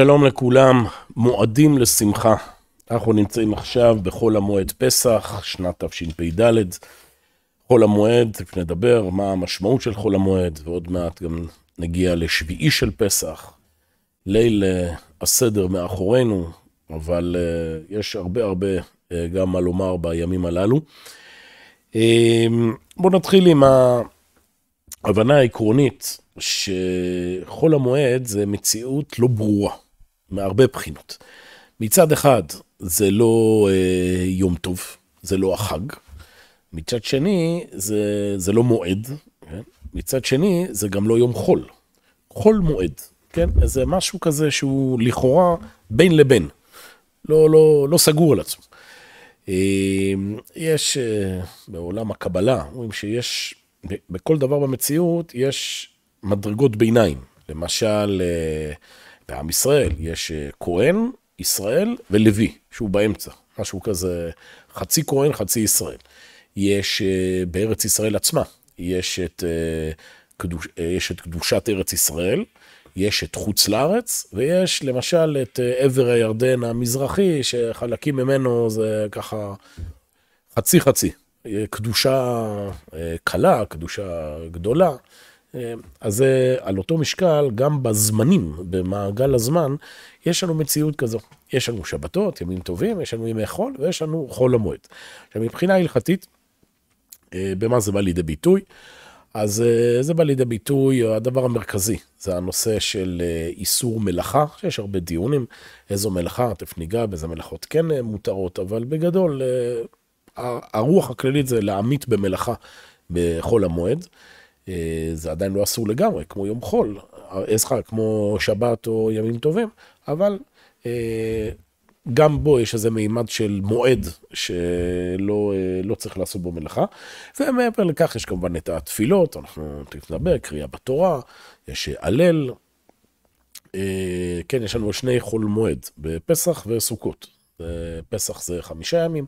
שלום לכולם, מועדים לשמחה. אנחנו נמצאים עכשיו בחול המועד פסח, שנת תשפ"ד. חול המועד, תכף נדבר מה המשמעות של חול המועד, ועוד מעט גם נגיע לשביעי של פסח. ליל אה, הסדר מאחורינו, אבל אה, יש הרבה הרבה אה, גם מה לומר בימים הללו. אמ, בואו נתחיל עם ההבנה העקרונית שחול המועד זה מציאות לא ברורה. מהרבה בחינות. מצד אחד, זה לא אה, יום טוב, זה לא החג. מצד שני, זה, זה לא מועד. כן? מצד שני, זה גם לא יום חול. חול מועד, כן? זה משהו כזה שהוא לכאורה בין לבין. לא, לא, לא סגור על עצמו. אה, יש אה, בעולם הקבלה, אומרים שיש, בכל דבר במציאות יש מדרגות ביניים. למשל, אה, בעם ישראל יש אה, כהן, ישראל ולוי, שהוא באמצע, משהו כזה חצי כהן, חצי ישראל. יש אה, בארץ ישראל עצמה, יש את, אה, יש את קדושת ארץ ישראל, יש את חוץ לארץ, ויש למשל את עבר הירדן המזרחי, שחלקים ממנו זה ככה חצי חצי. קדושה קלה, קדושה גדולה. אה, אז זה על אותו משקל, גם בזמנים, במעגל הזמן, יש לנו מציאות כזו. יש לנו שבתות, ימים טובים, יש לנו ימי חול ויש לנו חול המועד. עכשיו, מבחינה הלכתית, אה, במה זה בא לידי ביטוי? אז אה, זה בא לידי ביטוי, הדבר המרכזי, זה הנושא של איסור מלאכה, שיש הרבה דיונים, איזו מלאכה, תכף ניגע באיזה מלאכות כן מותרות, אבל בגדול, הרוח הכללית זה להמית במלאכה בחול המועד. אה, זה עדיין לא אסור לגמרי, כמו יום חול, אה, סליחה, כמו שבת או ימים טובים, אבל אה, גם בו יש איזה מימד של מועד שלא לא צריך לעשות בו מלאכה. ומעבר לכך יש כמובן את התפילות, אנחנו תכף נדבר, קריאה בתורה, יש הלל. כן, יש לנו שני חול מועד, בפסח וסוכות. פסח זה חמישה ימים,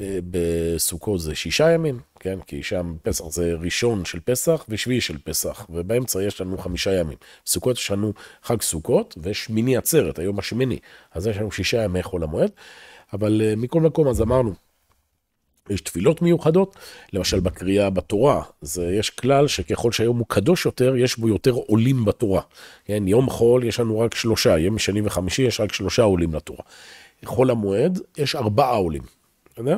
אה, בסוכות זה שישה ימים, כן? כי שם פסח זה ראשון של פסח ושביעי של פסח, ובאמצע יש לנו חמישה ימים. סוכות יש לנו חג סוכות ושמיני עצרת, היום השמיני, אז יש לנו שישה ימי חול המועד. אבל אה, מכל מקום, אז אמרנו, יש תפילות מיוחדות, למשל בקריאה בתורה, זה יש כלל שככל שהיום הוא קדוש יותר, יש בו יותר עולים בתורה. כן, יום חול יש לנו רק שלושה, יום שני וחמישי יש רק שלושה עולים לתורה. חול המועד, יש ארבעה עולים. אה,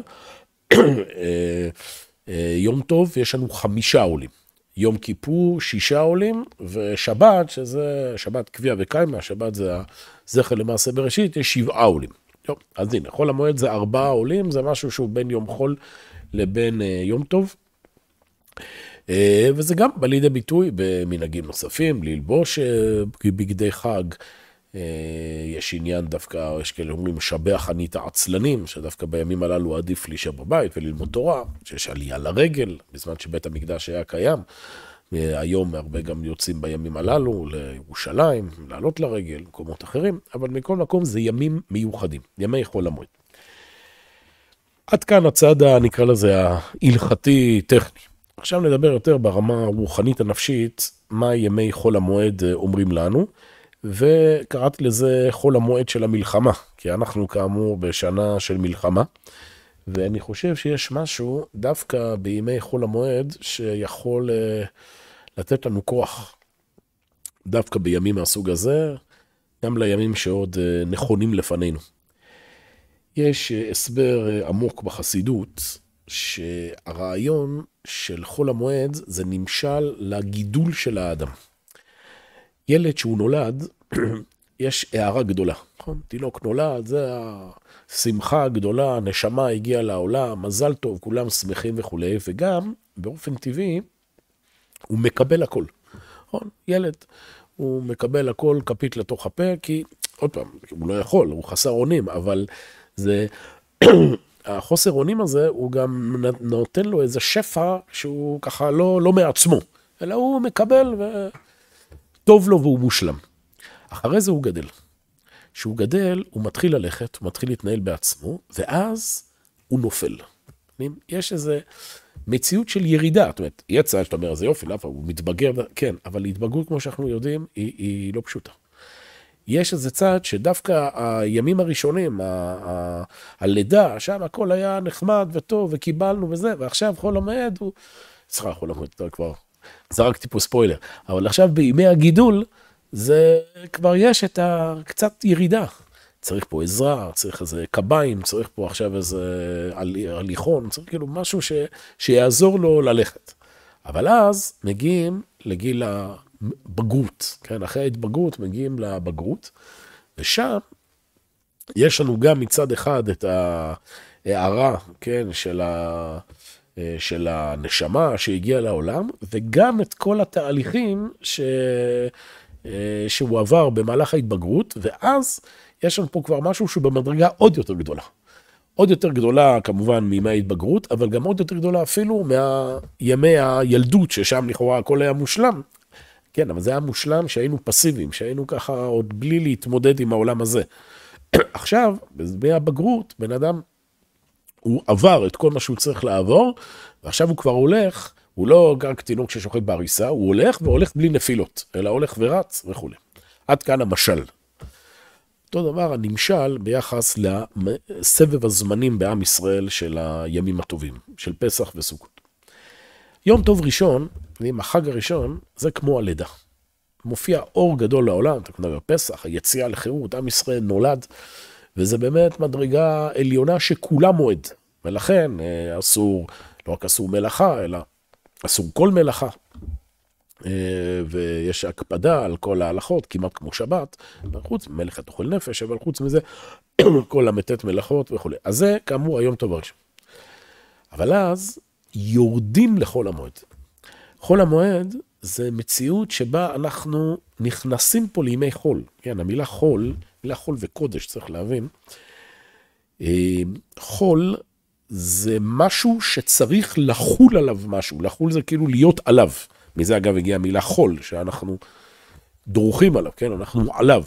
אה, יום טוב, יש לנו חמישה עולים. יום כיפור, שישה עולים, ושבת, שזה שבת קביע וקיימא, שבת זה הזכר למעשה בראשית, יש שבעה עולים. טוב, אז הנה, חול המועד זה ארבעה עולים, זה משהו שהוא בין יום חול לבין אה, יום טוב. וזה גם בא לידי ביטוי במנהגים נוספים, ללבוש בגדי חג. אה, יש עניין דווקא, יש כאלה אומרים, משבח אני את העצלנים, שדווקא בימים הללו עדיף להישאר בבית וללמוד תורה, שיש עלייה לרגל, בזמן שבית המקדש היה קיים. אה, היום הרבה גם יוצאים בימים הללו לירושלים, לעלות לרגל, מקומות אחרים, אבל מכל מקום זה ימים מיוחדים, ימי חול המועד. עד כאן הצד, נקרא לזה, ההלכתי-טכני. עכשיו נדבר יותר ברמה הרוחנית הנפשית, מה ימי חול המועד אומרים לנו. וקראתי לזה חול המועד של המלחמה, כי אנחנו כאמור בשנה של מלחמה, ואני חושב שיש משהו דווקא בימי חול המועד שיכול uh, לתת לנו כוח, דווקא בימים מהסוג הזה, גם לימים שעוד uh, נכונים לפנינו. יש uh, הסבר עמוק בחסידות, שהרעיון של חול המועד זה נמשל לגידול של האדם. ילד שהוא נולד, יש הערה גדולה, נכון? תינוק נולד, זה השמחה הגדולה, הנשמה הגיעה לעולם, מזל טוב, כולם שמחים וכולי, וגם, באופן טבעי, הוא מקבל הכל, נכון? ילד, הוא מקבל הכל כפית לתוך הפה, כי, עוד פעם, הוא לא יכול, הוא חסר אונים, אבל זה... החוסר אונים הזה, הוא גם נותן לו איזה שפע שהוא ככה לא, לא מעצמו, אלא הוא מקבל ו... טוב לו והוא מושלם. אחרי זה הוא גדל. כשהוא גדל, הוא מתחיל ללכת, הוא מתחיל להתנהל בעצמו, ואז הוא נופל. יש איזו מציאות של ירידה. זאת אומרת, יצא, שאתה אומר, זה יופי, למה, הוא מתבגר, כן, אבל התבגרות, כמו שאנחנו יודעים, היא, היא לא פשוטה. יש איזה צעד שדווקא הימים הראשונים, ה- ה- הלידה, שם הכל היה נחמד וטוב וקיבלנו וזה, ועכשיו חול המועד הוא... סליחה, חול המועד, כבר זרקתי פה ספוילר, אבל עכשיו בימי הגידול, זה כבר יש את הקצת ירידה. צריך פה עזרה, צריך איזה קביים, צריך פה עכשיו איזה הליכון, צריך כאילו משהו ש, שיעזור לו ללכת. אבל אז מגיעים לגיל הבגרות, כן, אחרי ההתבגרות מגיעים לבגרות, ושם יש לנו גם מצד אחד את ההערה, כן, של ה... אה, של הנשמה שהגיעה לעולם, וגם את כל התהליכים ש... אה, שהוא עבר במהלך ההתבגרות, ואז יש לנו פה כבר משהו שהוא במדרגה עוד יותר גדולה. עוד יותר גדולה כמובן מימי ההתבגרות, אבל גם עוד יותר גדולה אפילו מימי הילדות, ששם לכאורה הכל היה מושלם. כן, אבל זה היה מושלם שהיינו פסיביים, שהיינו ככה עוד בלי להתמודד עם העולם הזה. עכשיו, בימי הבגרות, בן אדם הוא עבר את כל מה שהוא צריך לעבור, ועכשיו הוא כבר הולך, הוא לא רק תינוק ששוחט בעריסה, הוא הולך והולך בלי נפילות, אלא הולך ורץ וכולי. עד כאן המשל. אותו דבר הנמשל ביחס לסבב הזמנים בעם ישראל של הימים הטובים, של פסח וסוכות. יום טוב ראשון, עם החג הראשון, זה כמו הלידה. מופיע אור גדול לעולם, אתה מדבר פסח, היציאה לחירות, עם ישראל נולד. וזה באמת מדרגה עליונה שכולה מועד. ולכן אה, אסור, לא רק אסור מלאכה, אלא אסור כל מלאכה. אה, ויש הקפדה על כל ההלכות, כמעט כמו שבת, חוץ ממלאכת אוכל נפש, אבל חוץ מזה, כל המתת מלאכות וכולי. אז זה, כאמור, היום טוב הראשון. אבל אז יורדים לחול המועד. חול המועד זה מציאות שבה אנחנו נכנסים פה לימי חול. כן, המילה חול המילה חול וקודש, צריך להבין. אה, חול זה משהו שצריך לחול עליו משהו, לחול זה כאילו להיות עליו. מזה אגב הגיעה המילה חול, שאנחנו דרוכים עליו, כן? אנחנו עליו.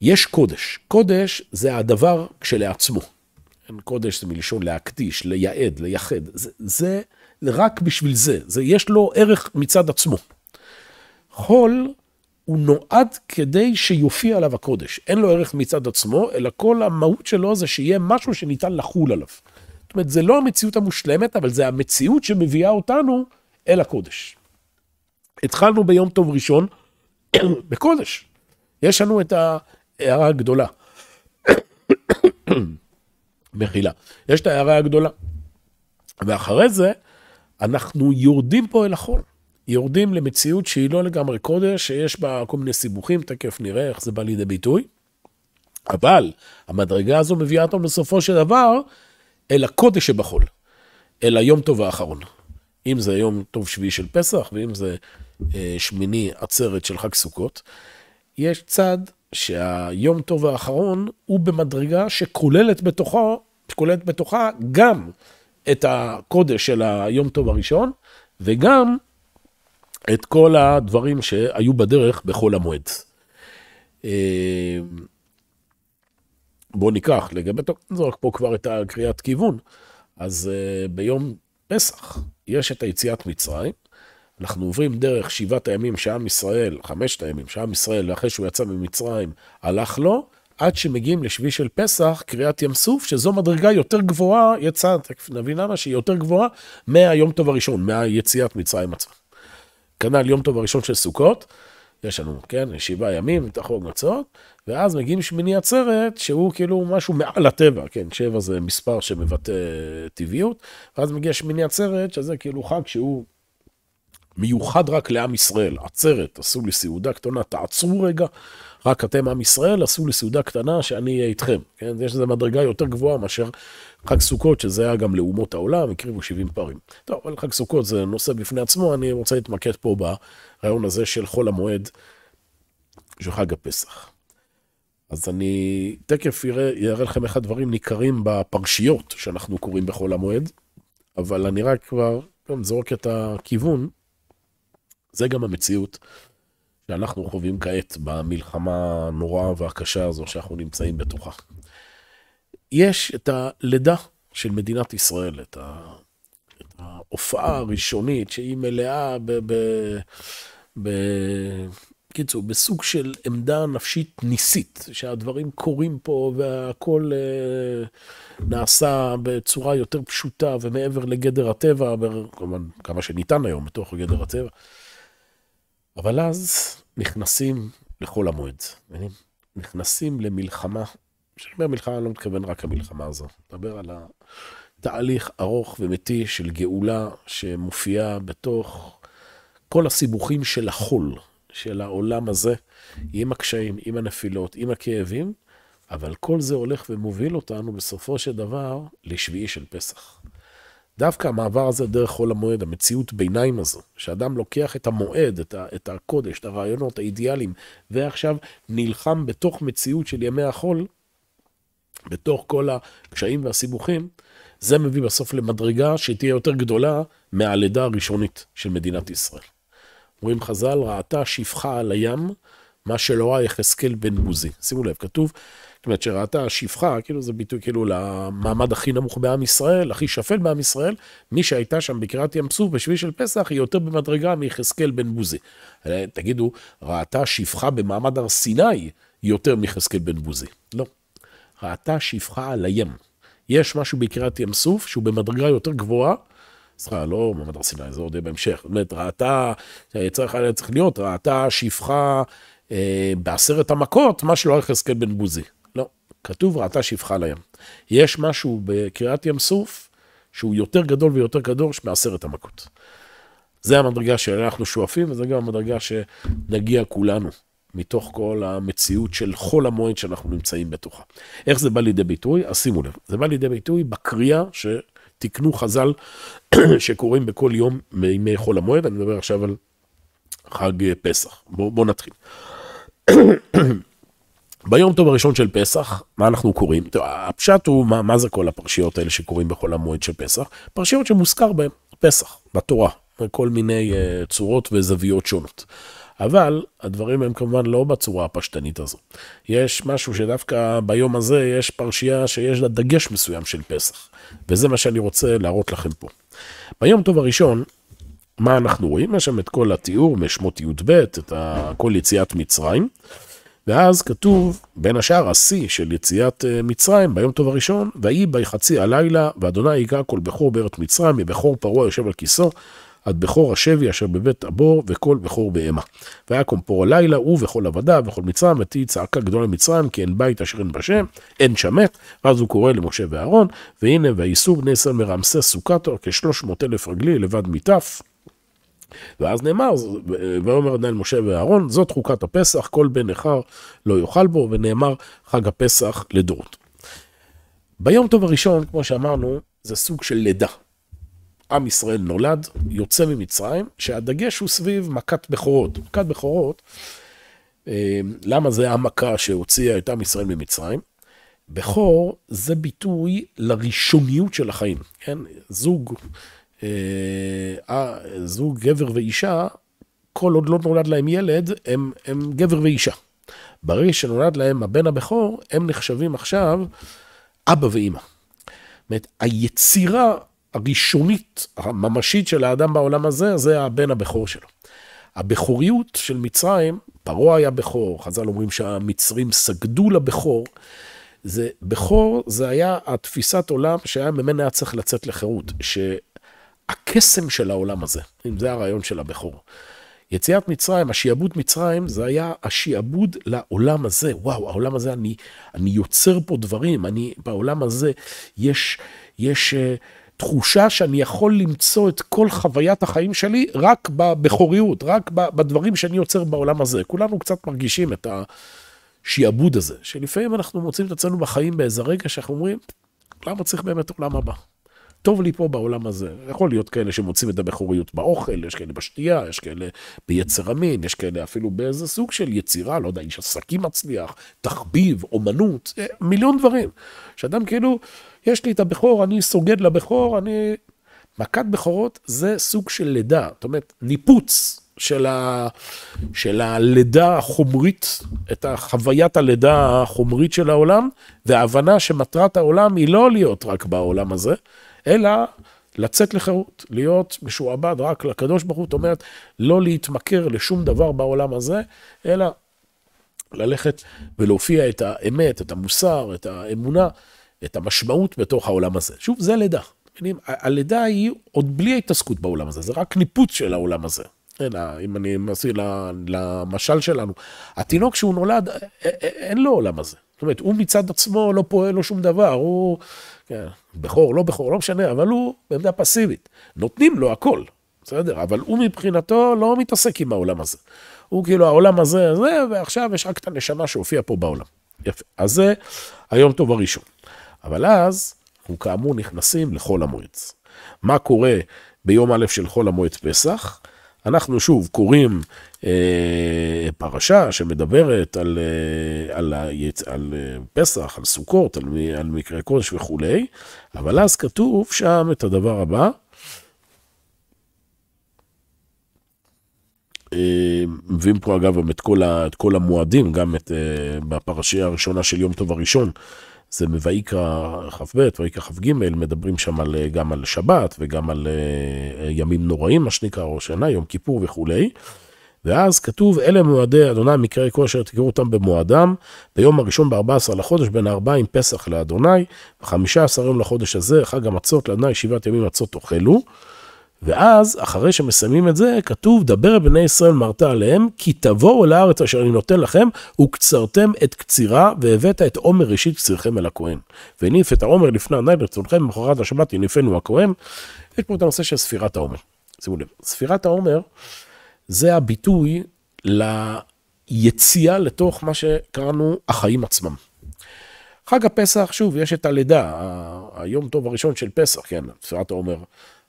יש קודש. קודש זה הדבר כשלעצמו. כן, קודש זה מלשון להקדיש, לייעד, לייחד. זה, זה רק בשביל זה. זה יש לו ערך מצד עצמו. חול הוא נועד כדי שיופיע עליו הקודש. אין לו ערך מצד עצמו, אלא כל המהות שלו זה שיהיה משהו שניתן לחול עליו. זאת אומרת, זה לא המציאות המושלמת, אבל זה המציאות שמביאה אותנו אל הקודש. התחלנו ביום טוב ראשון בקודש. יש לנו את ההערה הגדולה. מחילה. יש את ההערה הגדולה. ואחרי זה, אנחנו יורדים פה אל החול. יורדים למציאות שהיא לא לגמרי קודש, שיש בה כל מיני סיבוכים, תכף נראה איך זה בא לידי ביטוי. אבל המדרגה הזו מביאה אותנו בסופו של דבר אל הקודש שבחול, אל היום טוב האחרון. אם זה יום טוב שביעי של פסח, ואם זה אה, שמיני עצרת של חג סוכות, יש צד שהיום טוב האחרון הוא במדרגה שכוללת בתוכו, שכוללת בתוכה גם את הקודש של היום טוב הראשון, וגם את כל הדברים שהיו בדרך בחול המועד. אה, בואו ניקח, לגבי, נזרק פה כבר את הקריאת כיוון. אז אה, ביום פסח יש את היציאת מצרים. אנחנו עוברים דרך שבעת הימים שעם ישראל, חמשת הימים שעם ישראל, אחרי שהוא יצא ממצרים, הלך לו, עד שמגיעים לשביעי של פסח, קריאת ים סוף, שזו מדרגה יותר גבוהה, יצאה, תכף נבין למה, שהיא יותר גבוהה מהיום טוב הראשון, מהיציאת מצרים עצמה. כנ"ל יום טוב הראשון של סוכות, יש לנו, כן, שבעה ימים, תחרוג מצות, ואז מגיעים שמיני עצרת, שהוא כאילו משהו מעל הטבע, כן, שבע זה מספר שמבטא טבעיות, ואז מגיע שמיני עצרת, שזה כאילו חג שהוא מיוחד רק לעם ישראל, עצרת, עשו לי סעודה קטנה, תעצרו רגע. רק אתם, עם ישראל, עשו לי סעודה קטנה שאני אהיה איתכם. כן? יש לזה מדרגה יותר גבוהה מאשר חג סוכות, שזה היה גם לאומות העולם, הקריבו 70 פרים. טוב, אבל חג סוכות זה נושא בפני עצמו, אני רוצה להתמקד פה ברעיון הזה של חול המועד, של חג הפסח. אז אני תכף אראה לכם איך הדברים ניכרים בפרשיות שאנחנו קוראים בחול המועד, אבל אני רק כבר גם כן, זורק את הכיוון, זה גם המציאות שאנחנו חווים כעת במלחמה הנוראה והקשה הזו שאנחנו נמצאים בתוכה. יש את הלידה של מדינת ישראל, את, ההופעה הראשונית שהיא מלאה ב... ב... ב... קיצור, בסוג של עמדה נפשית ניסית, שהדברים קורים פה והכל אה, נעשה בצורה יותר פשוטה ומעבר לגדר הטבע, כמובן כמה שניתן היום בתוך גדר הטבע. אבל אז נכנסים לחול המועד, נכנסים למלחמה, כשאני אומר מלחמה אני לא מתכוון רק למלחמה הזו, אני מדבר על התהליך ארוך ומתי של גאולה שמופיעה בתוך כל הסיבוכים של החול, של העולם הזה, עם הקשיים, עם הנפילות, עם הכאבים, אבל כל זה הולך ומוביל אותנו בסופו של דבר לשביעי של פסח. דווקא המעבר הזה דרך חול המועד, המציאות ביניים הזו, שאדם לוקח את המועד, את, ה, את הקודש, את הרעיונות, האידיאלים, ועכשיו נלחם בתוך מציאות של ימי החול, בתוך כל הקשיים והסיבוכים, זה מביא בסוף למדרגה שתהיה יותר גדולה מהלידה הראשונית של מדינת ישראל. אומרים חז"ל, ראתה שפחה על הים, מה שלא ראה יחזקאל בן בוזי. שימו לב, כתוב, זאת אומרת, שראתה שפחה, כאילו זה ביטוי כאילו למעמד הכי נמוך בעם ישראל, הכי שפל בעם ישראל, מי שהייתה שם בקריעת ים סוף בשביעי של פסח, היא יותר במדרגה מיחזקאל בן בוזי. אה, תגידו, ראתה שפחה במעמד הר סיני יותר מיחזקאל בן בוזי. לא. ראתה שפחה על הים. יש משהו בקריעת ים סוף שהוא במדרגה יותר גבוהה. סליחה, לא מעמד הר סיני, זה עוד יהיה בהמשך. זאת אומרת, ראתה, אה, צריך, צריך להיות, ראתה שפחה אה, בעשרת המכות, מה שלא היה יחזקאל בן בוזי. כתוב ראתה שפחה לים. יש משהו בקריעת ים סוף שהוא יותר גדול ויותר קדוש מעשרת המכות. זה המדרגה שאנחנו שואפים, וזה גם המדרגה שנגיע כולנו מתוך כל המציאות של חול המועד שאנחנו נמצאים בתוכה. איך זה בא לידי ביטוי? אז שימו לב, זה בא לידי ביטוי בקריאה שתיקנו חז"ל שקוראים בכל יום מימי חול המועד, אני מדבר עכשיו על חג פסח. בואו בוא נתחיל. ביום טוב הראשון של פסח, מה אנחנו קוראים? הפשט הוא, מה, מה זה כל הפרשיות האלה שקוראים בחול המועד של פסח? פרשיות שמוזכר בהן פסח, בתורה, בכל מיני uh, צורות וזוויות שונות. אבל הדברים הם כמובן לא בצורה הפשטנית הזו. יש משהו שדווקא ביום הזה יש פרשייה שיש לה דגש מסוים של פסח, וזה מה שאני רוצה להראות לכם פה. ביום טוב הראשון, מה אנחנו רואים? יש שם את כל התיאור משמות י"ב, את כל יציאת מצרים. ואז כתוב, בין השאר, השיא של יציאת אה, מצרים ביום טוב הראשון, ויהי בי חצי הלילה, ואדוני היכה כל בכור בארץ מצרים, מבכור פרעה יושב על כיסו, עד בכור השבי אשר בבית הבור, וכל בכור בהמה. ויקום פור הלילה, הוא וכל עבדיו, וכל מצרים, ותהי צעקה גדולה למצרים, כי אין בית אשר אין בשם, אין שמת. ואז הוא קורא למשה ואהרון, והנה, וייסעו בני ישראל מרמסס סוכתו, כשלוש מאות אלף רגלי, לבד מתף, ואז נאמר, ואומר עדיין משה ואהרון, זאת חוקת הפסח, כל בן נכר לא יאכל בו, ונאמר חג הפסח לדורות. ביום טוב הראשון, כמו שאמרנו, זה סוג של לידה. עם ישראל נולד, יוצא ממצרים, שהדגש הוא סביב מכת בכורות. מכת בכורות, אה, למה זה המכה שהוציאה את עם ישראל ממצרים? בכור זה ביטוי לראשוניות של החיים, כן? זוג אה, אה, זוג גבר ואישה, כל עוד לא נולד להם ילד, הם, הם גבר ואישה. ברגע שנולד להם הבן הבכור, הם נחשבים עכשיו אבא ואימא. זאת אומרת, היצירה הראשונית, הממשית של האדם בעולם הזה, זה הבן הבכור שלו. הבכוריות של מצרים, פרעה היה בכור, חז"ל אומרים שהמצרים סגדו לבכור, זה בכור, זה היה התפיסת עולם שהיה ממנה צריך לצאת לחירות, ש... הקסם של העולם הזה, אם זה הרעיון של הבכור. יציאת מצרים, השיעבוד מצרים, זה היה השיעבוד לעולם הזה. וואו, העולם הזה, אני, אני יוצר פה דברים, אני, בעולם הזה יש, יש uh, תחושה שאני יכול למצוא את כל חוויית החיים שלי רק בבכוריות, רק ב, בדברים שאני יוצר בעולם הזה. כולנו קצת מרגישים את השיעבוד הזה, שלפעמים אנחנו מוצאים את עצמנו בחיים באיזה רגע שאנחנו אומרים, למה צריך באמת עולם הבא? טוב לי פה בעולם הזה. יכול להיות כאלה שמוצאים את הבכוריות באוכל, יש כאלה בשתייה, יש כאלה ביצר המין, יש כאלה אפילו באיזה סוג של יצירה, לא יודע, איש עסקים מצליח, תחביב, אומנות, אה, מיליון דברים. שאדם כאילו, יש לי את הבכור, אני סוגד לבכור, אני... מכת בכורות זה סוג של לידה, זאת אומרת, ניפוץ. של, ה, של הלידה החומרית, את חוויית הלידה החומרית של העולם, וההבנה שמטרת העולם היא לא להיות רק בעולם הזה, אלא לצאת לחירות, להיות משועבד רק לקדוש ברוך הוא, זאת אומרת, לא להתמכר לשום דבר בעולם הזה, אלא ללכת ולהופיע את האמת, את המוסר, את האמונה, את המשמעות בתוך העולם הזה. שוב, זה לידה. הלידה היא עוד בלי ההתעסקות בעולם הזה, זה רק ניפוץ של העולם הזה. אלא אם אני מסביר למשל שלנו, התינוק שהוא נולד, אין לו עולם הזה. זאת אומרת, הוא מצד עצמו לא פועל לו שום דבר, הוא כן, בכור, לא בכור, לא משנה, אבל הוא בעמדה פסיבית. נותנים לו הכל, בסדר? אבל הוא מבחינתו לא מתעסק עם העולם הזה. הוא כאילו, העולם הזה, זה, ועכשיו יש רק את הנשמה שהופיע פה בעולם. יפה. אז זה היום טוב הראשון. אבל אז, אנחנו כאמור נכנסים לחול המועץ. מה קורה ביום א' של חול המועד פסח? אנחנו שוב קוראים אה, פרשה שמדברת על, אה, על, היצ... על אה, פסח, על סוכות, על, על מקרה קודש וכולי, אבל אז כתוב שם את הדבר הבא, אה, מביאים פה אגב את כל, ה, את כל המועדים, גם את, אה, בפרשייה הראשונה של יום טוב הראשון, זה בויקרא כ"ב, ויקרא כ"ג, מדברים שם על, גם על שבת וגם על אה, ימים נוראים, מה שנקרא, ראש עיני, יום כיפור וכולי. ואז כתוב, אלה מועדי אדוני מקרי כושר, תקראו אותם במועדם, ביום הראשון ב-14 לחודש, בין הארבעים פסח לאדוני, ב-15 יום לחודש הזה, חג המצות לאדוני, שבעת ימים מצות תאכלו. ואז, אחרי שמסיימים את זה, כתוב, דבר בני ישראל מרת עליהם, כי תבואו אל הארץ אשר אני נותן לכם, וקצרתם את קצירה, והבאת את עומר ראשית קצירכם אל הכהן. והניף את העומר לפני עני לרצונכם, ומחרת השבת יניפנו הכהן. יש פה את הנושא של ספירת העומר. שימו לב, ספירת העומר זה הביטוי ליציאה לתוך מה שקראנו החיים עצמם. חג הפסח, שוב, יש את הלידה, היום טוב הראשון של פסח, כן, ספירת העומר.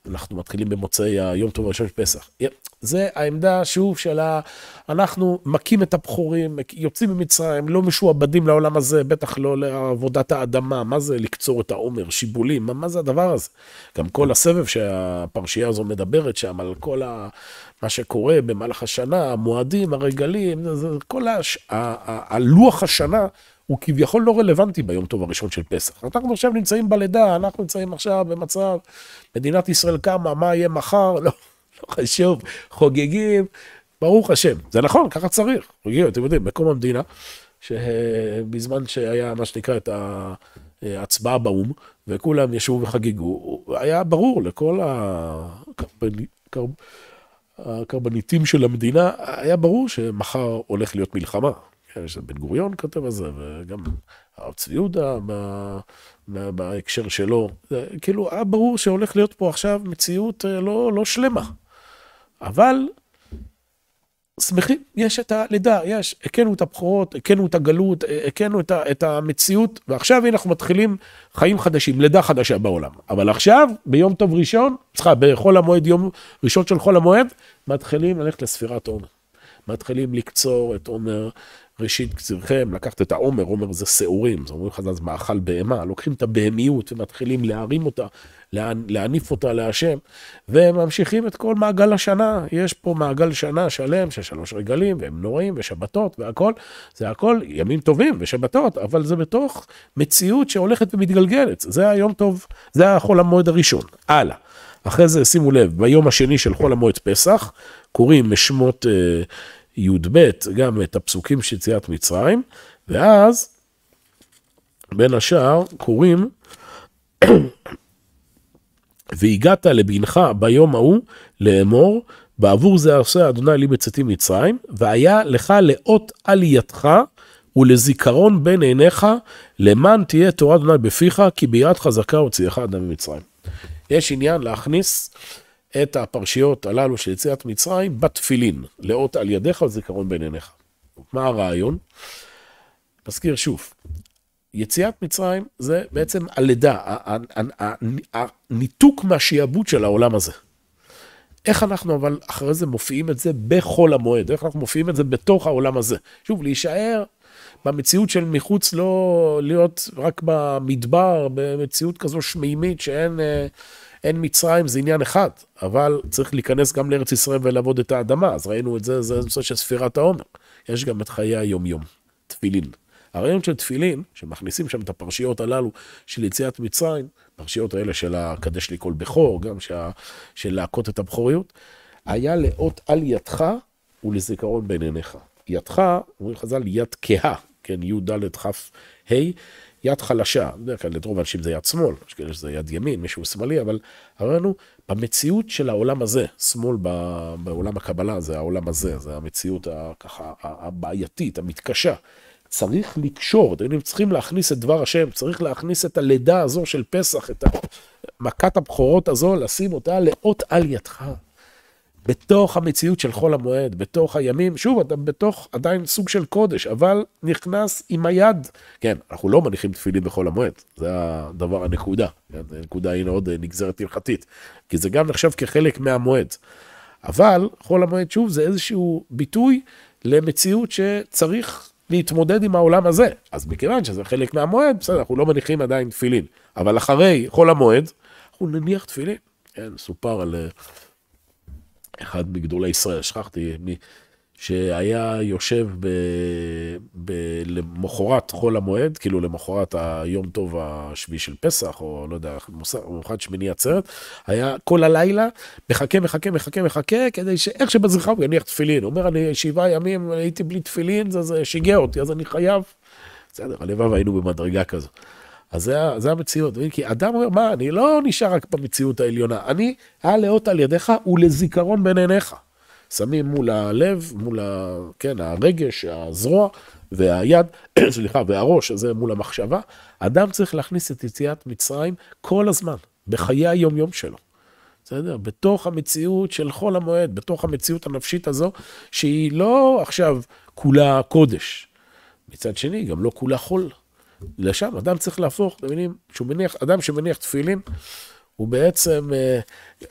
אנחנו מתחילים במוצאי היום טוב הראשון של פסח. זה העמדה, שוב, של ה... אנחנו מכים את הבכורים, יוצאים ממצרים, לא משועבדים לעולם הזה, בטח לא לעבודת האדמה. מה זה לקצור את העומר, שיבולים? מה, מה זה הדבר הזה? גם כל הסבב שהפרשייה הזו מדברת שם, על כל ה... מה שקורה במהלך השנה, המועדים, הרגלים, זה, כל הש... ה... ה... הלוח השנה הוא כביכול לא רלוונטי ביום טוב הראשון של פסח. אנחנו עכשיו נמצאים בלידה, אנחנו נמצאים עכשיו במצב, מדינת ישראל קמה, מה יהיה מחר, לא, לא חשוב, חוגגים, ברוך השם. זה נכון, ככה צריך. חוגגים, אתם יודעים, מקום המדינה, שבזמן שהיה מה שנקרא את ההצבעה באו"ם, וכולם ישבו וחגגו, היה ברור לכל הקרבניטים של המדינה, היה ברור שמחר הולך להיות מלחמה. יש אה, בן גוריון כותב על זה, וגם הרב צבי יהודה בהקשר שלו. זה, כאילו, היה ברור שהולך להיות פה עכשיו מציאות אה, לא, לא שלמה. אבל שמחים, יש את הלידה, יש. הכינו את הבכורות, הכינו את הגלות, הכינו אה, את, את המציאות, ועכשיו אנחנו מתחילים חיים חדשים, לידה חדשה בעולם. אבל עכשיו, ביום טוב ראשון, סליחה, בחול המועד, יום ראשון של חול המועד, מתחילים ללכת לספירת עומר. מתחילים לקצור את עומר, ראשית קצירכם, לקחת את העומר, עומר זה שעורים, זה אומרים לך זה מאכל בהמה, לוקחים את הבהמיות ומתחילים להרים אותה, להניף אותה להשם, וממשיכים את כל מעגל השנה. יש פה מעגל שנה שלם של שלוש רגלים, והם נוראים, ושבתות, והכל, זה הכל ימים טובים ושבתות, אבל זה בתוך מציאות שהולכת ומתגלגלת. זה היום טוב, זה החול המועד הראשון. הלאה. אחרי זה, שימו לב, ביום השני של חול המועד פסח, קוראים משמות... אה, י"ב, גם את הפסוקים של יציאת מצרים, ואז, בין השאר, קוראים, והגעת לבנך ביום ההוא לאמור, בעבור זה עושה אדוני לי בצאתי מצרים, והיה לך לאות עלייתך ולזיכרון בין עיניך, למען תהיה תורה אדוני בפיך, כי ביראת חזקה הוציאך אדם ממצרים. יש עניין להכניס את הפרשיות הללו של יציאת מצרים בתפילין, לאות על ידיך וזיכרון בין עיניך. מה הרעיון? מזכיר שוב, יציאת מצרים זה בעצם הלידה, הניתוק מהשיעבוד של העולם הזה. איך אנחנו אבל אחרי זה מופיעים את זה בחול המועד, איך אנחנו מופיעים את זה בתוך העולם הזה. שוב, להישאר במציאות של מחוץ, לא להיות רק במדבר, במציאות כזו שמימית שאין... אה, אין מצרים, זה עניין אחד, אבל צריך להיכנס גם לארץ ישראל ולעבוד את האדמה, אז ראינו את זה, זה נושא של ספירת העומר. יש גם את חיי היומיום, תפילין. הרעיון של תפילין, שמכניסים שם את הפרשיות הללו של יציאת מצרים, הפרשיות האלה של הקדש לי כל בכור, גם שה, של להכות את הבכוריות, היה לאות על ידך ולזיכרון בין עיניך. ידך, אומרים חז"ל, יד כהה, כן, י"ד כ"ה, יד חלשה, בדרך כלל לרוב האנשים זה יד שמאל, יש כאלה שזה יד ימין, מישהו שמאלי, אבל הרעיון הוא במציאות של העולם הזה, שמאל בעולם הקבלה זה העולם הזה, זה המציאות הככה הבעייתית, המתקשה. צריך לקשור, אתם צריכים להכניס את דבר השם, צריך להכניס את הלידה הזו של פסח, את מכת הבכורות הזו, לשים אותה לאות על ידך. בתוך המציאות של חול המועד, בתוך הימים, שוב, אתה בתוך עדיין סוג של קודש, אבל נכנס עם היד. כן, אנחנו לא מניחים תפילין בחול המועד, זה הדבר, הנקודה. כן, הנקודה היא מאוד אה, נגזרת הלכתית, כי זה גם נחשב כחלק מהמועד. אבל חול המועד, שוב, זה איזשהו ביטוי למציאות שצריך להתמודד עם העולם הזה. אז מכיוון שזה חלק מהמועד, בסדר, אנחנו לא מניחים עדיין תפילין. אבל אחרי חול המועד, אנחנו נניח תפילין. כן, סופר על... אה, אחד מגדולי ישראל, שכחתי מי, שהיה יושב ב, ב, למחרת חול המועד, כאילו למחרת היום טוב השביעי של פסח, או לא יודע, מוחרת שמיני עצרת, היה כל הלילה מחכה, מחכה, מחכה, מחכה, כדי שאיך שבזריחה הוא יניח תפילין. הוא אומר, אני שבעה ימים הייתי בלי תפילין, זה, זה שיגע אותי, אז אני חייב. בסדר, הלוואי והיינו במדרגה כזו. אז זה, זה המציאות, כי אדם אומר, מה, אני לא נשאר רק במציאות העליונה, אני, הלאות על ידיך ולזיכרון בין עיניך. שמים מול הלב, מול ה... כן, הרגש, הזרוע והיד, סליחה, והראש, זה מול המחשבה. אדם צריך להכניס את יציאת מצרים כל הזמן, בחיי היום-יום שלו. בסדר? בתוך המציאות של חול המועד, בתוך המציאות הנפשית הזו, שהיא לא עכשיו כולה קודש. מצד שני, גם לא כולה חול. לשם אדם צריך להפוך, אתם שהוא מניח, אדם שמניח תפילין, הוא בעצם, אה,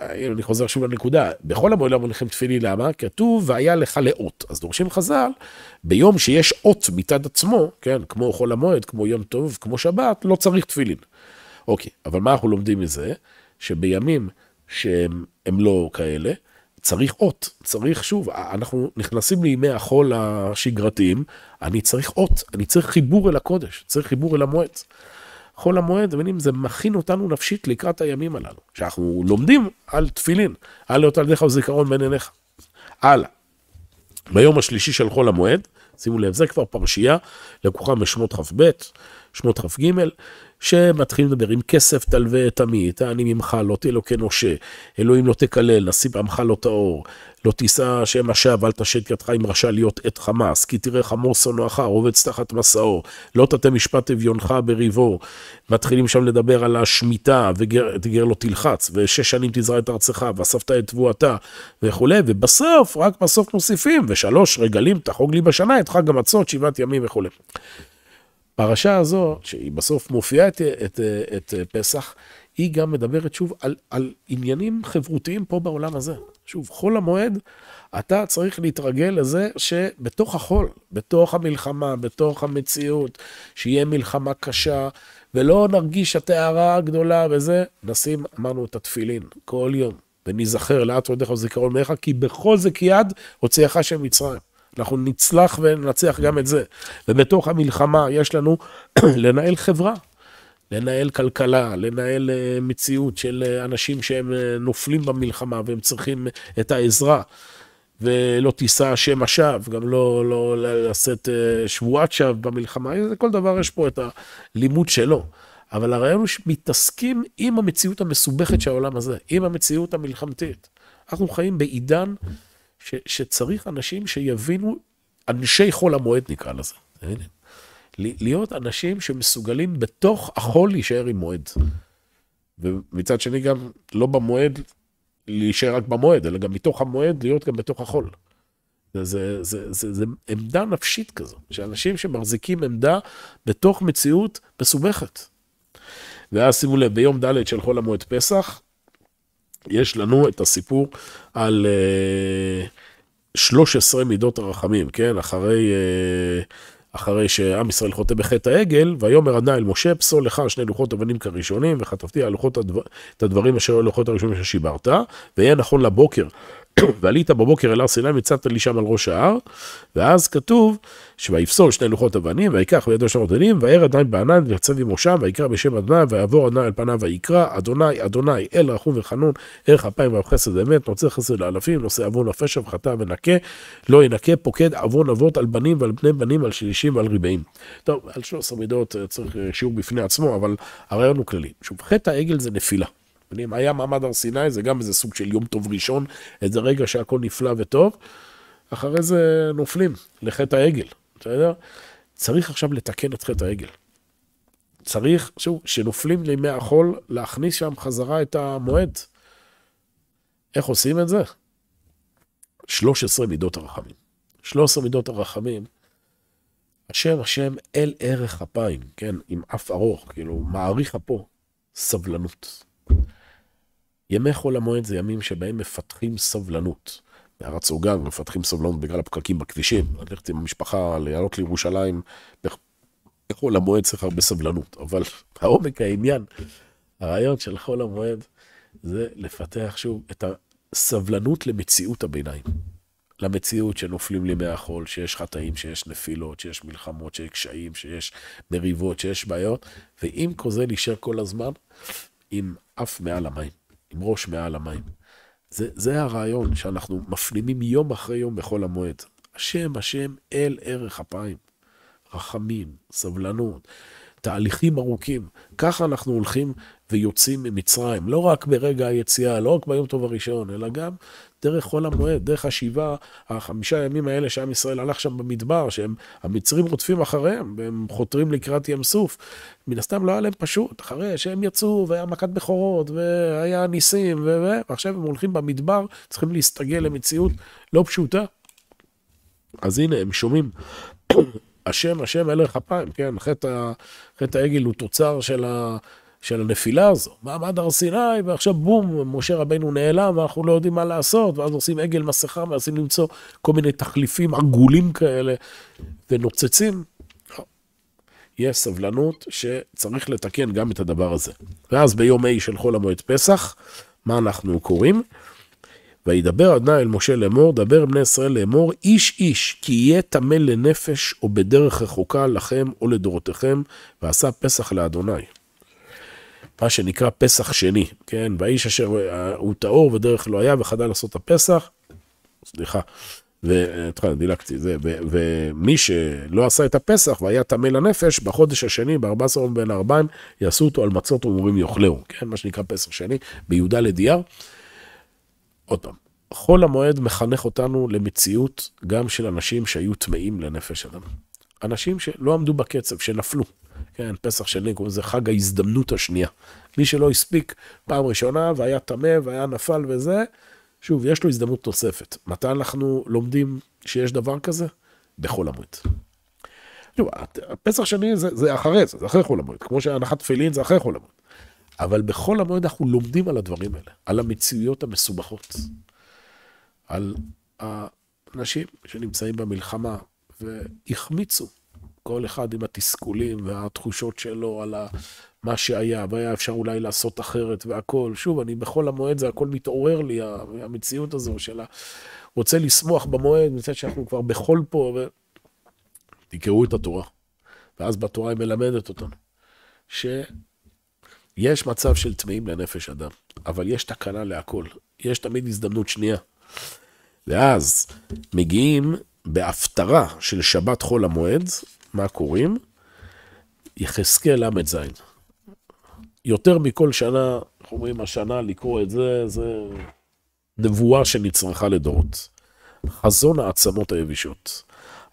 אה, אני חוזר שוב לנקודה, בכל המועד לא מניחים תפילין, למה? כתוב, והיה לך לאות. אז דורשים חז"ל, ביום שיש אות מצד עצמו, כן, כמו חול המועד, כמו יום טוב, כמו שבת, לא צריך תפילין. אוקיי, אבל מה אנחנו לומדים מזה? שבימים שהם לא כאלה, צריך אות, צריך שוב, אנחנו נכנסים לימי החול השגרתיים, אני צריך אות, אני צריך חיבור אל הקודש, צריך חיבור אל המועד. חול המועד, אתם יודעים, זה מכין אותנו נפשית לקראת הימים הללו, שאנחנו לומדים על תפילין, על היות לא על ידיך וזיכרון בין עיניך. הלאה. ביום השלישי של חול המועד, שימו לב, זה כבר פרשייה, לקוחה משמות כ"ב, שמות כ"ג, שמתחילים לדבר עם כסף תלווה את עמי, את העני ממך לא תהיה לו כנושה, כן אלוהים לא תקלל, נשיא בעמך לא טהור, לא תישא השם השווא, אל תשת ידך אם רשע להיות עת חמאס, כי תראה חמור שונאך רובץ תחת מסעו, לא תטה משפט אביונך בריבו. מתחילים שם לדבר על השמיטה, וגר לא תלחץ, ושש שנים תזרע את ארצך, ואספת את תבואתה, וכולי, ובסוף, רק בסוף מוסיפים, ושלוש רגלים תחוג לי בשנה, את חג המצות, שבעת ימים וכולי. הפרשה הזו, שהיא בסוף מופיעה את, את, את פסח, היא גם מדברת שוב על, על עניינים חברותיים פה בעולם הזה. שוב, חול המועד, אתה צריך להתרגל לזה שבתוך החול, בתוך המלחמה, בתוך המציאות, שיהיה מלחמה קשה, ולא נרגיש הטהרה הגדולה וזה, נשים, אמרנו, את התפילין כל יום, וניזכר לאט ועוד איך הזיכרון מעיך, כי בכל זה כיד הוציאך שם מצרים. אנחנו נצלח וננצח גם את זה. ובתוך המלחמה יש לנו לנהל חברה, לנהל כלכלה, לנהל אה, מציאות של אה, אנשים שהם אה, נופלים במלחמה והם צריכים את העזרה. ולא תישא השם עכשיו, גם לא, לא לשאת שבועת שווא במלחמה, כל דבר יש פה את הלימוד שלו. אבל הרעיון הוא שמתעסקים עם המציאות המסובכת של העולם הזה, עם המציאות המלחמתית. אנחנו חיים בעידן ש, שצריך אנשים שיבינו, אנשי חול המועד נקרא לזה, להיות אנשים שמסוגלים בתוך החול להישאר עם מועד. ומצד שני גם לא במועד, להישאר רק במועד, אלא גם מתוך המועד להיות גם בתוך החול. זה, זה, זה, זה, זה עמדה נפשית כזו, שאנשים שמחזיקים עמדה בתוך מציאות מסובכת. ואז שימו לב, ביום ד' של חול המועד פסח, יש לנו את הסיפור על 13 אה, מידות הרחמים, כן? אחרי... אה, אחרי שעם ישראל חוטא בחטא העגל, ויאמר ענה אל משה, פסול לך שני לוחות אבנים כראשונים, וחטפתי על לוחות הדבר, את הדברים אשר הלוחות הראשונים ששיברת, ויהיה נכון לבוקר ועלית בבוקר אל הר סיני והצבת לי שם על ראש ההר, ואז כתוב שויפסול שני לוחות אבנים, ויקח בידו שם עודנים, ויאר עדיין בענן ויצב עם משה, ויקרא בשם אדוני, ויעבור אדוני על פניו ויקרא, אדוני, אדוני, אל רחום וחנון, ערך אפיים ואב חסד אמת, נוצר חסד לאלפים, נושא עוון הפשע וחטא ונקה, לא ינקה, פוקד עוון אבות על בנים ועל בני בנים, על שלישים ועל ריבעים. טוב, על 13 מידות אה, צריך אה, שיעור בפני עצמו, אבל הרעיון הוא כללי. שוב, חטא העגל זה נפילה. פנים. היה מעמד הר סיני, זה גם איזה סוג של יום טוב ראשון, איזה רגע שהכל נפלא וטוב. אחרי זה נופלים לחטא העגל, בסדר? צריך עכשיו לתקן את חטא העגל. צריך, שוב, שנופלים לימי החול, להכניס שם חזרה את המועד. איך עושים את זה? 13 מידות הרחמים. 13 מידות הרחמים, השם השם אל ערך אפיים, כן, עם אף ארוך, כאילו, מעריך אפו, סבלנות. ימי חול המועד זה ימים שבהם מפתחים סבלנות. בהר הצורגן מפתחים סבלנות בגלל הפקקים בכבישים. ללכת עם המשפחה, לעלות לירושלים, בחול המועד צריך הרבה סבלנות. אבל העומק העניין, הרעיון של חול המועד, זה לפתח שוב את הסבלנות למציאות הביניים. למציאות שנופלים לימי החול, שיש חטאים, שיש נפילות, שיש מלחמות, שיש קשיים, שיש מריבות, שיש בעיות, ועם כל זה נשאר כל הזמן עם אף מעל המים. עם ראש מעל המים. זה, זה הרעיון שאנחנו מפנימים יום אחרי יום בכל המועד. השם, השם, אל ערך אפיים. רחמים, סבלנות, תהליכים ארוכים. ככה אנחנו הולכים ויוצאים ממצרים, לא רק ברגע היציאה, לא רק ביום טוב הראשון, אלא גם דרך חול המועד, דרך השבעה, החמישה ימים האלה שעם ישראל הלך שם במדבר, שהמצרים רודפים אחריהם, והם חותרים לקראת ים סוף. מן הסתם לא היה להם פשוט, אחרי שהם יצאו, והיה מכת בכורות, והיה ניסים, ו... ועכשיו הם הולכים במדבר, צריכים להסתגל למציאות לא פשוטה. אז הנה, הם שומעים השם, השם, אלך אפיים, כן? חטא, חטא העגל הוא תוצר של, ה, של הנפילה הזו, מעמד הר סיני, ועכשיו בום, משה רבנו נעלם, ואנחנו לא יודעים מה לעשות, ואז עושים עגל מסכה, ועושים למצוא כל מיני תחליפים עגולים כאלה, ונוצצים. יש סבלנות שצריך לתקן גם את הדבר הזה. ואז ביום ה' של חול המועד פסח, מה אנחנו קוראים? וידבר עדנה אל משה לאמור, דבר בני ישראל לאמור, איש איש, כי יהיה טמא לנפש או בדרך רחוקה לכם או לדורותיכם, ועשה פסח לאדוני. מה שנקרא פסח שני, כן? והאיש אשר אה, הוא טהור ודרך לא היה וחדל לעשות את הפסח, סליחה, ואתה אה, דילגתי זה, ו, ומי שלא עשה את הפסח והיה טמא לנפש, בחודש השני, בארבע עשרה ובין ארבעים, יעשו אותו על מצות ומורים יאכלהו, כן? מה שנקרא פסח שני, בי"ד אייר. עוד פעם, חול המועד מחנך אותנו למציאות גם של אנשים שהיו טמאים לנפש אדם. אנשים שלא עמדו בקצב, שנפלו. כן, פסח שני, קוראים לזה חג ההזדמנות השנייה. מי שלא הספיק פעם ראשונה והיה טמא והיה נפל וזה, שוב, יש לו הזדמנות נוספת. מתי אנחנו לומדים שיש דבר כזה? בחול המועד. תראו, פסח שני זה, זה אחרי זה, זה אחרי חול המועד. כמו שהנחת תפילין זה אחרי חול המועד. אבל בחול המועד אנחנו לומדים על הדברים האלה, על המציאויות המסובכות, על האנשים שנמצאים במלחמה והחמיצו כל אחד עם התסכולים והתחושות שלו על ה... מה שהיה, והיה אפשר אולי לעשות אחרת והכל. שוב, אני בכל המועד, זה הכל מתעורר לי, המציאות הזו של ה... רוצה לשמוח במועד, מצד שאנחנו כבר בחול פה, ו... תקראו את התורה. ואז בתורה היא מלמדת אותנו, שיש מצב של טמאים לנפש אדם, אבל יש תקנה להכל. יש תמיד הזדמנות שנייה. ואז מגיעים בהפטרה של שבת חול המועד, מה קוראים? יחזקאל ל"ז. יותר מכל שנה, איך אומרים, השנה לקרוא את זה, זה נבואה שנצרכה לדורות. חזון העצמות היבישות.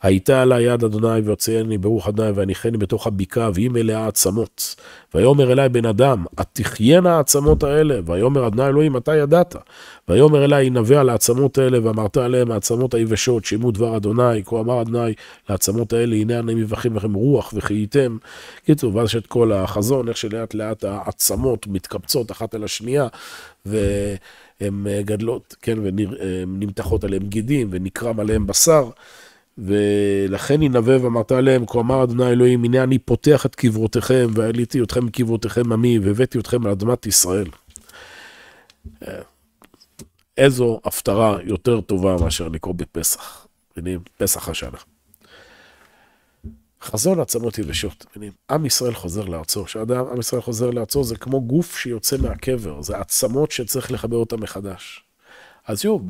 הייתה עלי יד אדוני ויוצאני ברוך אדוני והניחני בתוך הבקעה והיא מלאה עצמות. ויאמר אלי בן אדם, את תחיינה העצמות האלה, ויאמר אדוני אלוהים, מתי ידעת? ויאמר אלי, נווה על העצמות האלה, ואמרת עליהם, העצמות היבשות, שימו דבר אדוני, כה אמר אדוני, לעצמות האלה, הנה אני מבכים לכם רוח וחייתם. קיצור, ואז יש את כל החזון, איך שלאט לאט העצמות מתקבצות אחת על השנייה, ו... הן גדלות, כן, ונמתחות אה, עליהן גידים, ונקרם עליהן בשר. ולכן ינבא ואמרת עליהם, כה אמר אדוני אלוהים, הנה אני פותח את קברותיכם, והעליתי אתכם מקברותיכם עמי, והבאתי אתכם על אדמת ישראל. אה, איזו הפטרה יותר טובה מאשר לקרוא בפסח, מבינים? פסח השנה. חזון עצמות יבשות, מבינים? עם ישראל חוזר לארצו. כשאדם, עם ישראל חוזר לארצו, זה כמו גוף שיוצא מהקבר, זה עצמות שצריך לחבר אותן מחדש. אז שוב,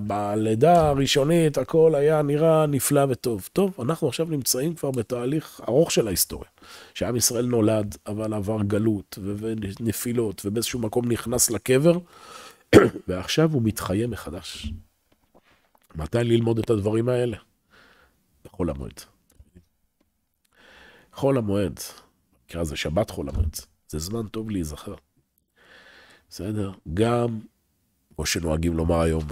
בלידה הראשונית הכל היה נראה נפלא וטוב. טוב, אנחנו עכשיו נמצאים כבר בתהליך ארוך של ההיסטוריה, שעם ישראל נולד, אבל עבר גלות ונפילות, ובאיזשהו מקום נכנס לקבר, ועכשיו הוא מתחיה מחדש. מתי ללמוד את הדברים האלה? בחול המועד. חול המועד, נקרא הזה שבת חול המועד, זה זמן טוב להיזכר. בסדר? גם כמו שנוהגים לומר היום,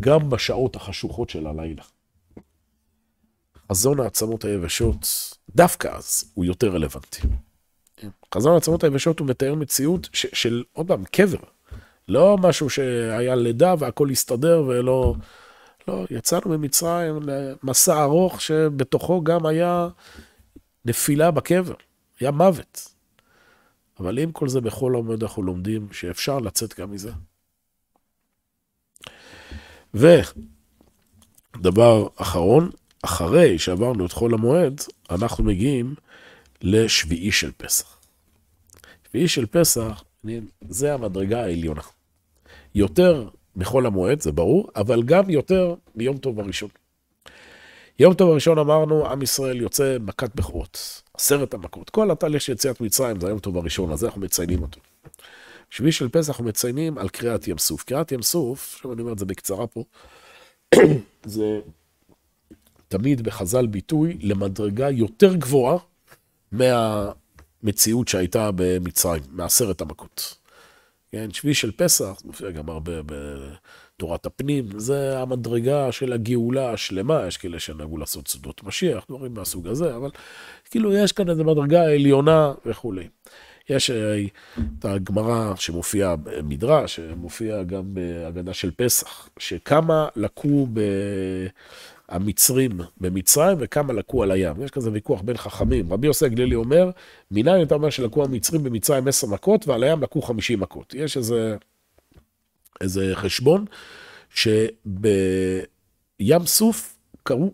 גם בשעות החשוכות של הלילה. חזון העצמות היבשות, דווקא אז, הוא יותר רלוונטי. כן. חזון העצמות היבשות הוא מתאר מציאות ש- של, עוד פעם, קבר. לא משהו שהיה לידה והכל הסתדר ולא... לא, יצאנו ממצרים למסע ארוך שבתוכו גם היה נפילה בקבר, היה מוות. אבל עם כל זה, בכל עומד אנחנו לומדים שאפשר לצאת גם מזה. ודבר אחרון, אחרי שעברנו את חול המועד, אנחנו מגיעים לשביעי של פסח. שביעי של פסח, זה המדרגה העליונה. יותר מחול המועד, זה ברור, אבל גם יותר מיום טוב הראשון. יום טוב הראשון אמרנו, עם ישראל יוצא מכת בכורות, עשרת המכות. כל התהליך של יציאת מצרים זה היום טוב הראשון, אז אנחנו מציינים אותו. שביעי של פסח אנחנו מציינים על קריעת ים סוף. קריעת ים סוף, עכשיו אני אומר את זה בקצרה פה, זה תמיד בחז"ל ביטוי למדרגה יותר גבוהה מהמציאות שהייתה במצרים, מעשרת המכות. כן, שביעי של פסח, מופיע גם הרבה בתורת הפנים, זה המדרגה של הגאולה השלמה, יש כאלה שנהגו לעשות סודות משיח, דברים מהסוג הזה, אבל כאילו יש כאן איזו מדרגה עליונה וכולי. יש אה, את הגמרא שמופיעה במדרש, שמופיעה גם בהגנה אה, של פסח, שכמה לקו ב... המצרים במצרים וכמה לקו על הים. יש כזה ויכוח בין חכמים. רבי יוסי הגלילי אומר, מנין אתה אומר שלקו המצרים במצרים עשר מכות ועל הים לקו חמישים מכות. יש איזה, איזה חשבון שבים סוף קרו,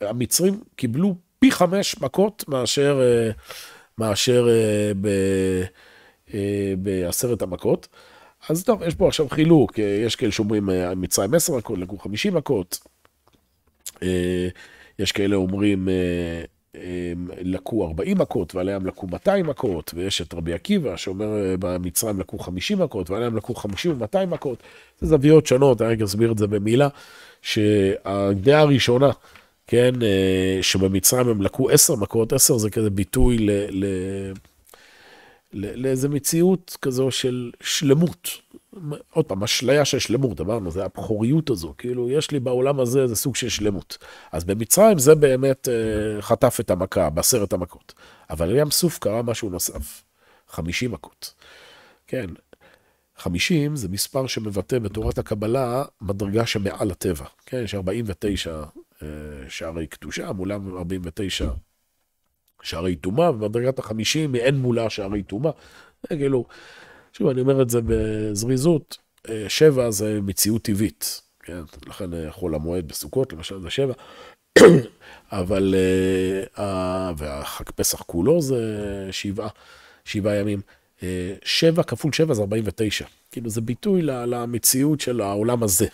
המצרים קיבלו פי חמש מכות מאשר... אה, מאשר אה, ב... אה, בעשרת המכות. אז טוב, יש פה עכשיו חילוק, אה, יש כאלה שאומרים מצרים עשר מכות, לקחו חמישים מכות. יש כאלה אומרים לקחו ארבעים מכות ועליהם לקחו מאתיים מכות, ויש את רבי עקיבא שאומר במצרים לקחו חמישים מכות ועליהם לקחו חמישים ומאתיים מכות. זה זוויות שונות, אני רק אסביר את זה במילה, שהדעה הראשונה כן, אה, שבמצרים הם לקו עשר מכות, עשר זה כזה ביטוי ל... ל... לאיזה מציאות כזו של שלמות. עוד פעם, אשליה של שלמות, אמרנו, זה הבכוריות הזו, כאילו, יש לי בעולם הזה איזה סוג של שלמות. אז במצרים זה באמת אה, חטף את המכה, בעשרת המכות. אבל לים סוף קרה משהו נוסף, 50 מכות. כן, 50 זה מספר שמבטא בתורת הקבלה מדרגה שמעל הטבע. כן, יש 49 שערי קדושה, מולם 49 שערי טומאה, ובדרגת החמישים אין מולה שערי טומאה. כאילו, שוב, אני אומר את זה בזריזות, אה, שבע זה מציאות טבעית, כן? לכן אה, חול המועד בסוכות, למשל, זה שבע. אבל, אה, והחג פסח כולו זה שבעה, שבעה ימים. שבע כפול שבע זה 49. כאילו, זה ביטוי למציאות של העולם הזה,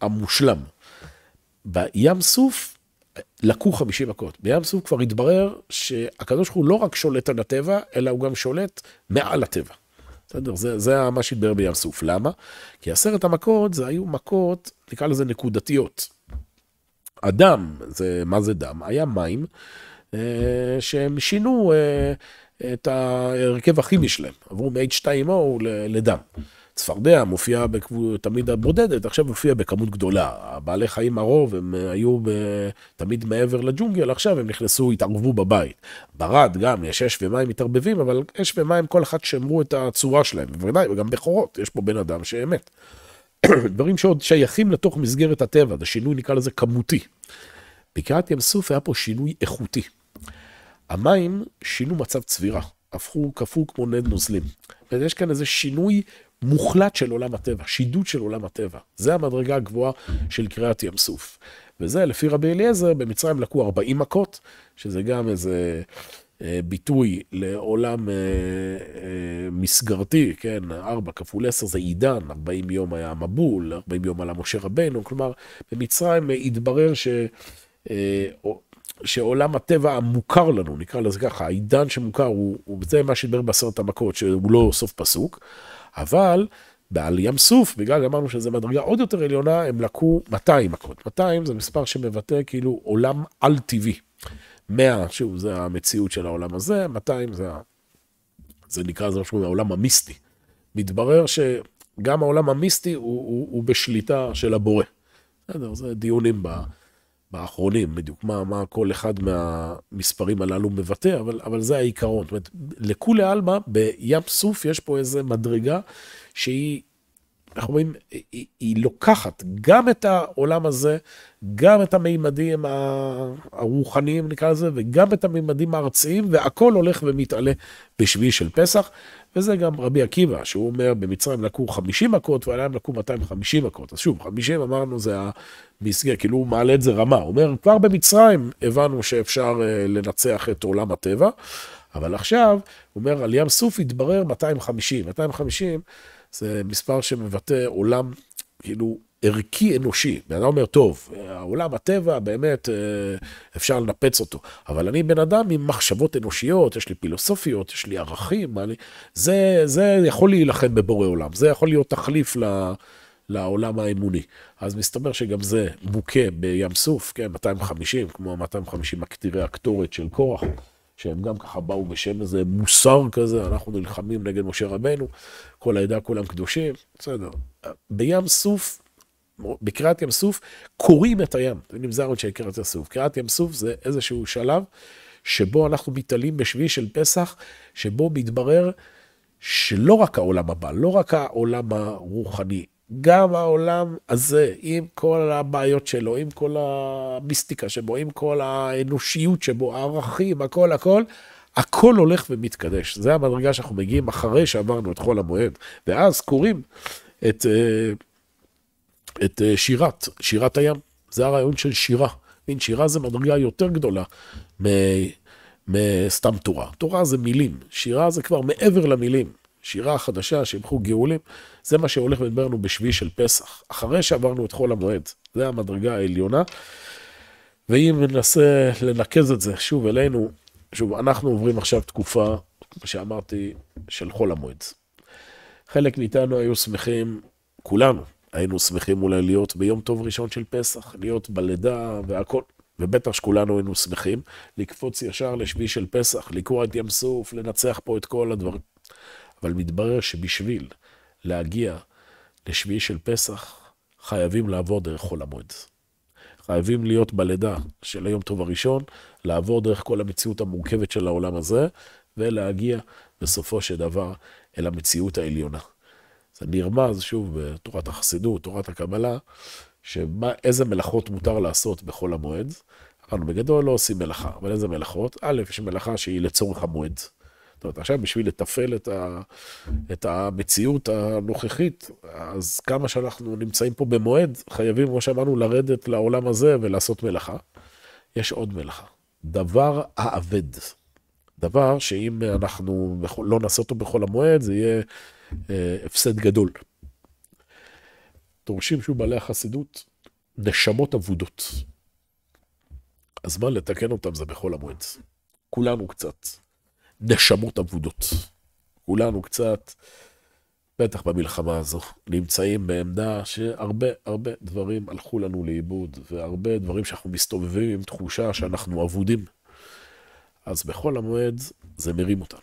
המושלם. בים סוף לקו 50 מכות. בים סוף כבר התברר שהקדוש ברוך הוא לא רק שולט על הטבע, אלא הוא גם שולט מעל הטבע. בסדר? זה, זה מה שהתברר בים סוף. למה? כי עשרת המכות זה היו מכות, נקרא לזה נקודתיות. הדם, זה, מה זה דם? היה מים אה, שהם שינו אה, את ההרכב הכימי שלהם, עברו מ-H2O לדם. אה, צפרדע מופיע בקבו... תמיד הבודדת, עכשיו מופיע בכמות גדולה. הבעלי חיים הרוב הם אה, היו ב... תמיד מעבר לג'ונגל, עכשיו הם נכנסו, התערבו בבית. ברד גם, יש אש ומים מתערבבים, אבל אש ומים כל אחד שמרו את הצורה שלהם, בוודאי, וגם בכורות, יש פה בן אדם שאמת. דברים שעוד שייכים לתוך מסגרת הטבע, זה שינוי נקרא לזה כמותי. בקעת ים סוף היה פה שינוי איכותי. המים שינו מצב צבירה, הפכו, קפאו כמו נד נוזלים. ויש כאן איזה שינוי מוחלט של עולם הטבע, שידוד של עולם הטבע. זה המדרגה הגבוהה של קריעת ים סוף. וזה, לפי רבי אליעזר, במצרים לקו 40 מכות, שזה גם איזה אה, ביטוי לעולם אה, אה, מסגרתי, כן, 4 כפול 10 זה עידן, 40 יום היה מבול, 40 יום עלה משה רבנו, כלומר, במצרים התברר ש... אה, שעולם הטבע המוכר לנו, נקרא לזה ככה, העידן שמוכר הוא, הוא זה מה שהתברר בעשרת המכות, שהוא לא סוף פסוק. אבל בעל ים סוף, בגלל אמרנו שזו מדרגה עוד יותר עליונה, הם לקו 200 מכות. 200 זה מספר שמבטא כאילו עולם על-טבעי. 100, שוב, זה המציאות של העולם הזה, 200 זה, זה נקרא, זה משהו מהעולם המיסטי. מתברר שגם העולם המיסטי הוא, הוא, הוא בשליטה של הבורא. בסדר, זה דיונים ב... בה... באחרונים, בדיוק, מה, מה כל אחד מהמספרים הללו מבטא, אבל, אבל זה העיקרון. זאת אומרת, לכולי עלמא, בים סוף יש פה איזה מדרגה שהיא, איך אומרים, היא, היא לוקחת גם את העולם הזה, גם את המימדים הרוחניים נקרא לזה, וגם את המימדים הארציים, והכול הולך ומתעלה בשביעי של פסח. וזה גם רבי עקיבא, שהוא אומר במצרים לקו 50 מכות ועליהם לקו 250 מכות. אז שוב, 50 אמרנו זה המסגרת, כאילו הוא מעלה את זה רמה. הוא אומר, כבר במצרים הבנו שאפשר uh, לנצח את עולם הטבע, אבל עכשיו, הוא אומר, על ים סוף התברר 250. 250 זה מספר שמבטא עולם, כאילו, ערכי אנושי. בן אדם אומר, טוב, העולם הטבע באמת אה, אפשר לנפץ אותו, אבל אני בן אדם עם מחשבות אנושיות, יש לי פילוסופיות, יש לי ערכים, אני... זה, זה יכול להילחם בבורא עולם, זה יכול להיות תחליף ל... לעולם האמוני. אז מסתבר שגם זה מוכה בים סוף, כן, 250, כמו 250 מקטירי הקטורת של קורח, שהם גם ככה באו בשם איזה מוסר כזה, אנחנו נלחמים נגד משה רבנו, כל העדה כולם קדושים, בסדר. בים סוף בקריעת ים סוף קוראים את הים, זה נמזר עוד של קריעת ים סוף. קריעת ים סוף זה איזשהו שלב שבו אנחנו מתעלים בשביעי של פסח, שבו מתברר שלא רק העולם הבא, לא רק העולם הרוחני, גם העולם הזה, עם כל הבעיות שלו, עם כל המיסטיקה שבו, עם כל האנושיות שבו, הערכים, הכל, הכל, הכל הולך ומתקדש. זה המדרגה שאנחנו מגיעים אחרי שעברנו את חול המועד, ואז קוראים את... אה, את אה, שירת, שירת הים. זה הרעיון של שירה. מין שירה זה מדרגה יותר גדולה מ... מסתם תורה. תורה זה מילים, שירה זה כבר מעבר למילים. שירה חדשה, שימחו גאולים, זה מה שהולך ודברנו בשביעי של פסח, אחרי שעברנו את חול המועד. זה המדרגה העליונה. ואם ננסה לנקז את זה שוב אלינו, שוב, אנחנו עוברים עכשיו תקופה, כמו שאמרתי, של חול המועד. חלק מאיתנו היו שמחים, כולנו, היינו שמחים אולי להיות ביום טוב ראשון של פסח, להיות בלידה והכל. ובטח שכולנו היינו שמחים לקפוץ ישר לשבי של פסח, לקרוע את ים סוף, לנצח פה את כל הדברים. אבל מתברר שבשביל להגיע לשבי של פסח, חייבים לעבור דרך חול המועד. חייבים להיות בלידה של היום טוב הראשון, לעבור דרך כל המציאות המורכבת של העולם הזה, ולהגיע בסופו של דבר אל המציאות העליונה. זה נרמז, שוב, בתורת החסידות, תורת הקבלה, שמה, איזה מלאכות מותר לעשות בחול המועד. אמרנו, בגדול לא עושים מלאכה, אבל איזה מלאכות? א', יש מלאכה שהיא לצורך המועד. זאת אומרת, עכשיו בשביל לתפעל את, ה, את המציאות הנוכחית, אז כמה שאנחנו נמצאים פה במועד, חייבים, כמו שאמרנו, לרדת לעולם הזה ולעשות מלאכה. יש עוד מלאכה, דבר האבד. דבר שאם אנחנו לא נעשה אותו בכל המועד, זה יהיה אה, הפסד גדול. דורשים שוב בעלי החסידות נשמות אבודות. הזמן לתקן אותם זה בכל המועד. כולנו קצת נשמות אבודות. כולנו קצת, בטח במלחמה הזו, נמצאים בעמדה שהרבה הרבה דברים הלכו לנו לאיבוד, והרבה דברים שאנחנו מסתובבים עם תחושה שאנחנו אבודים. אז בחול המועד זה מרים אותנו.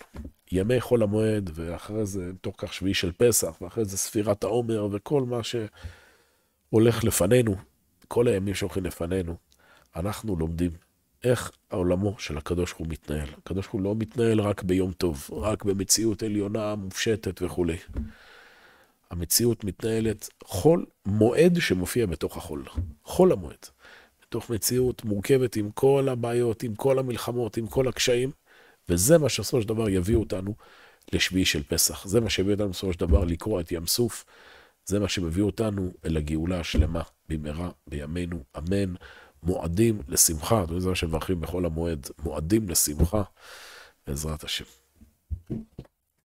ימי חול המועד, ואחרי זה, תוך כך שביעי של פסח, ואחרי זה ספירת העומר, וכל מה שהולך לפנינו, כל הימים שהולכים לפנינו, אנחנו לומדים איך עולמו של הקדוש ברוך הוא מתנהל. הקדוש ברוך הוא לא מתנהל רק ביום טוב, רק במציאות עליונה, מופשטת וכולי. המציאות מתנהלת חול מועד שמופיע בתוך החול. חול המועד. בתוך מציאות מורכבת עם כל הבעיות, עם כל המלחמות, עם כל הקשיים. וזה מה שבסופו של דבר יביא אותנו לשביעי של פסח. זה מה שיביא אותנו בסופו של דבר לקרוע את ים סוף. זה מה שמביא אותנו אל הגאולה השלמה במהרה בימינו, אמן. מועדים לשמחה, זה מה שמברכים בכל המועד, מועדים לשמחה, בעזרת השם.